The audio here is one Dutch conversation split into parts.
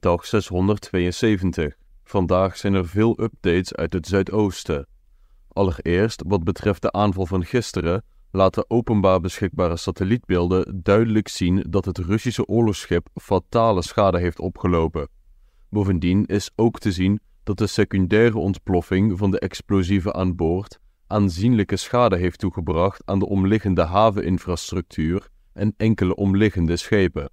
dag 672. Vandaag zijn er veel updates uit het zuidoosten. Allereerst, wat betreft de aanval van gisteren, laten openbaar beschikbare satellietbeelden duidelijk zien dat het Russische oorlogsschip fatale schade heeft opgelopen. Bovendien is ook te zien dat de secundaire ontploffing van de explosieven aan boord aanzienlijke schade heeft toegebracht aan de omliggende haveninfrastructuur en enkele omliggende schepen.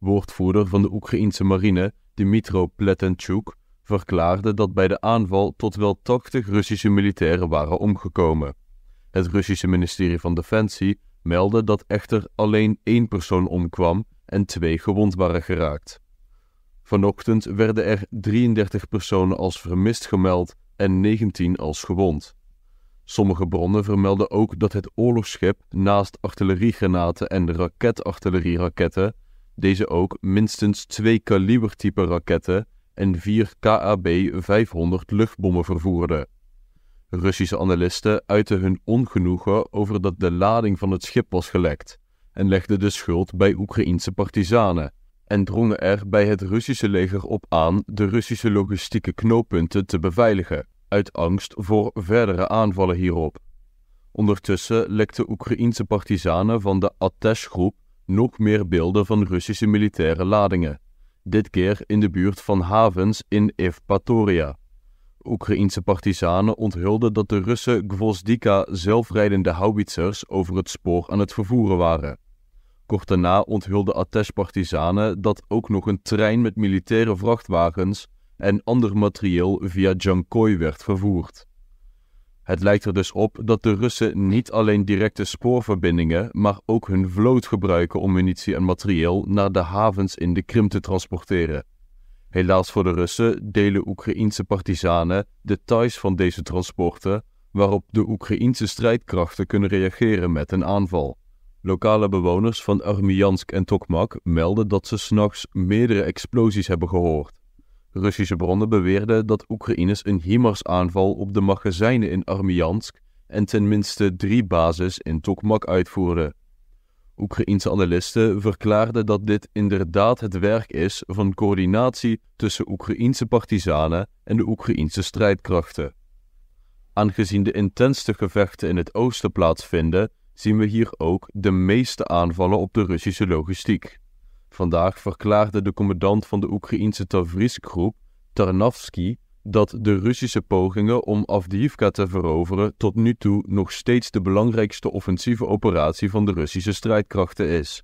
Woordvoerder van de Oekraïense marine, Dmitro Pletenchuk, verklaarde dat bij de aanval tot wel 80 Russische militairen waren omgekomen. Het Russische ministerie van Defensie meldde dat echter alleen één persoon omkwam en twee gewond waren geraakt. Vanochtend werden er 33 personen als vermist gemeld en 19 als gewond. Sommige bronnen vermelden ook dat het oorlogsschip naast artilleriegranaten en raketartillerieraketten deze ook minstens twee kalibertype raketten en vier KAB-500 luchtbommen vervoerde. Russische analisten uitten hun ongenoegen over dat de lading van het schip was gelekt en legden de schuld bij Oekraïense partizanen en drongen er bij het Russische leger op aan de Russische logistieke knooppunten te beveiligen, uit angst voor verdere aanvallen hierop. Ondertussen lekten Oekraïense partizanen van de Atesh-groep nog meer beelden van Russische militaire ladingen, dit keer in de buurt van havens in Evpatoria. Oekraïense partizanen onthulden dat de Russen Gvozdika zelfrijdende houwitsers over het spoor aan het vervoeren waren. Kort daarna onthulden Atesh-partisanen dat ook nog een trein met militaire vrachtwagens en ander materieel via Jankoy werd vervoerd. Het lijkt er dus op dat de Russen niet alleen directe spoorverbindingen, maar ook hun vloot gebruiken om munitie en materieel naar de havens in de Krim te transporteren. Helaas voor de Russen delen Oekraïense partizanen details van deze transporten, waarop de Oekraïense strijdkrachten kunnen reageren met een aanval. Lokale bewoners van Armiansk en Tokmak melden dat ze s'nachts meerdere explosies hebben gehoord. Russische bronnen beweerden dat Oekraïners een HIMARS-aanval op de magazijnen in Armiansk en ten minste drie bases in Tokmak uitvoerden. Oekraïense analisten verklaarden dat dit inderdaad het werk is van coördinatie tussen Oekraïense partizanen en de Oekraïense strijdkrachten. Aangezien de intensste gevechten in het oosten plaatsvinden, zien we hier ook de meeste aanvallen op de Russische logistiek. Vandaag verklaarde de commandant van de Oekraïnse Tavrisk-groep, Tarnavsky, dat de Russische pogingen om Avdiivka te veroveren tot nu toe nog steeds de belangrijkste offensieve operatie van de Russische strijdkrachten is.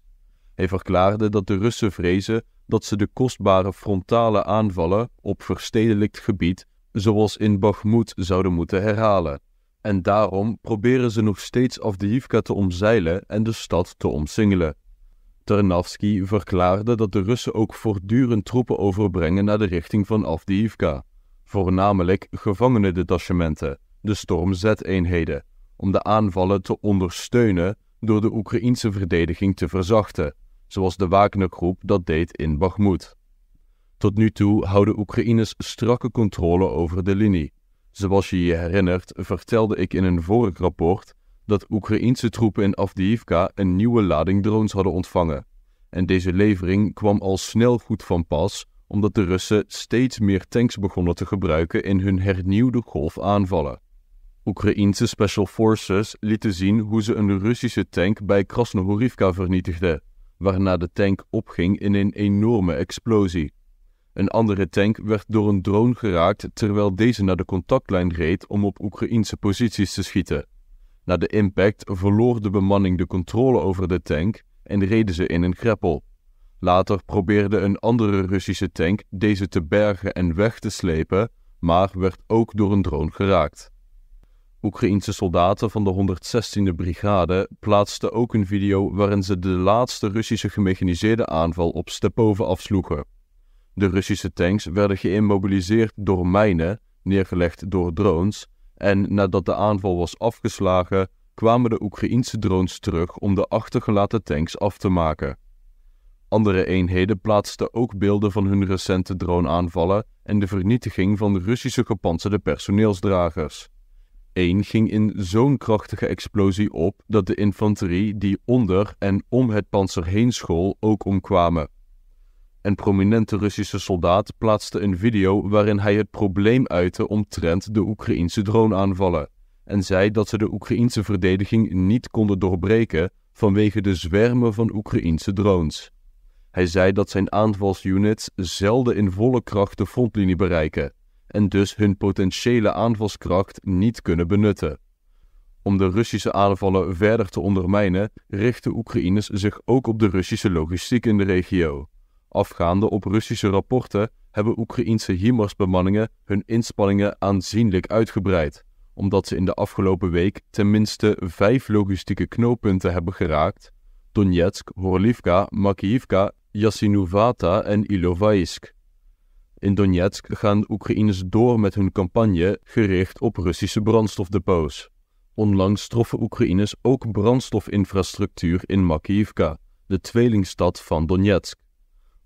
Hij verklaarde dat de Russen vrezen dat ze de kostbare frontale aanvallen op verstedelijkt gebied, zoals in Bakhmut, zouden moeten herhalen. En daarom proberen ze nog steeds Avdiivka te omzeilen en de stad te omsingelen. Tarnavsky verklaarde dat de Russen ook voortdurend troepen overbrengen naar de richting van Avdiivka, voornamelijk gevangenendetachementen, de Storm eenheden om de aanvallen te ondersteunen door de Oekraïense verdediging te verzachten, zoals de Wagnergroep dat deed in Bakhmut. Tot nu toe houden Oekraïners strakke controle over de linie. Zoals je je herinnert, vertelde ik in een vorig rapport dat Oekraïense troepen in Avdiivka een nieuwe lading drones hadden ontvangen. En deze levering kwam al snel goed van pas, omdat de Russen steeds meer tanks begonnen te gebruiken in hun hernieuwde golf aanvallen. Oekraïense Special Forces lieten zien hoe ze een Russische tank bij Krasnohorivka vernietigden, waarna de tank opging in een enorme explosie. Een andere tank werd door een drone geraakt terwijl deze naar de contactlijn reed om op Oekraïense posities te schieten. Na de impact verloor de bemanning de controle over de tank en reden ze in een greppel. Later probeerde een andere Russische tank deze te bergen en weg te slepen, maar werd ook door een drone geraakt. Oekraïense soldaten van de 116e Brigade plaatsten ook een video waarin ze de laatste Russische gemechaniseerde aanval op Stepoven afsloegen. De Russische tanks werden geïmmobiliseerd door mijnen, neergelegd door drones, en nadat de aanval was afgeslagen, kwamen de Oekraïense drones terug om de achtergelaten tanks af te maken. Andere eenheden plaatsten ook beelden van hun recente droneaanvallen en de vernietiging van de Russische gepantserde personeelsdragers. Eén ging in zo'n krachtige explosie op dat de infanterie die onder en om het panzer heen school ook omkwamen. Een prominente Russische soldaat plaatste een video waarin hij het probleem uitte omtrent de Oekraïnse droneaanvallen en zei dat ze de Oekraïnse verdediging niet konden doorbreken vanwege de zwermen van Oekraïnse drones. Hij zei dat zijn aanvalsunits zelden in volle kracht de frontlinie bereiken en dus hun potentiële aanvalskracht niet kunnen benutten. Om de Russische aanvallen verder te ondermijnen, richten Oekraïners zich ook op de Russische logistiek in de regio. Afgaande op Russische rapporten hebben Oekraïense HIMARS-bemanningen hun inspanningen aanzienlijk uitgebreid, omdat ze in de afgelopen week tenminste vijf logistieke knooppunten hebben geraakt: Donetsk, Horlivka, Makiivka, Yasinovata en Ilovaisk. In Donetsk gaan de Oekraïners door met hun campagne gericht op Russische brandstofdepots. Onlangs troffen Oekraïners ook brandstofinfrastructuur in Makiivka, de tweelingstad van Donetsk.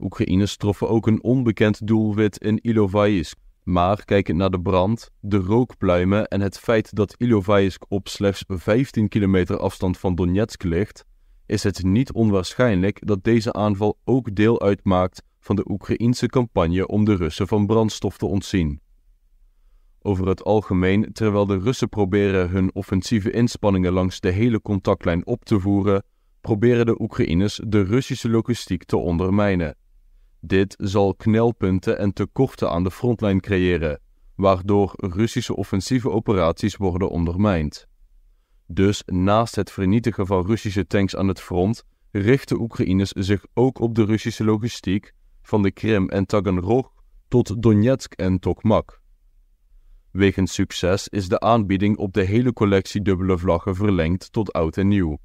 Oekraïners troffen ook een onbekend doelwit in Ilovaisk. Maar kijkend naar de brand, de rookpluimen en het feit dat Ilovaisk op slechts 15 kilometer afstand van Donetsk ligt, is het niet onwaarschijnlijk dat deze aanval ook deel uitmaakt van de Oekraïense campagne om de Russen van brandstof te ontzien. Over het algemeen, terwijl de Russen proberen hun offensieve inspanningen langs de hele contactlijn op te voeren, proberen de Oekraïners de Russische logistiek te ondermijnen. Dit zal knelpunten en tekorten aan de frontlijn creëren, waardoor Russische offensieve operaties worden ondermijnd. Dus naast het vernietigen van Russische tanks aan het front, richten Oekraïners zich ook op de Russische logistiek van de Krim en Taganrog tot Donetsk en Tokmak. Wegens succes is de aanbieding op de hele collectie dubbele vlaggen verlengd tot oud en nieuw.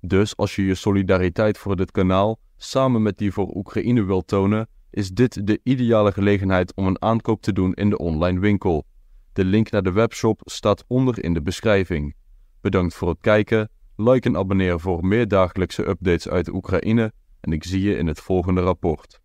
Dus als je je solidariteit voor dit kanaal samen met die voor Oekraïne wil tonen, is dit de ideale gelegenheid om een aankoop te doen in de online winkel. De link naar de webshop staat onder in de beschrijving. Bedankt voor het kijken, like en abonneer voor meer dagelijkse updates uit Oekraïne en ik zie je in het volgende rapport.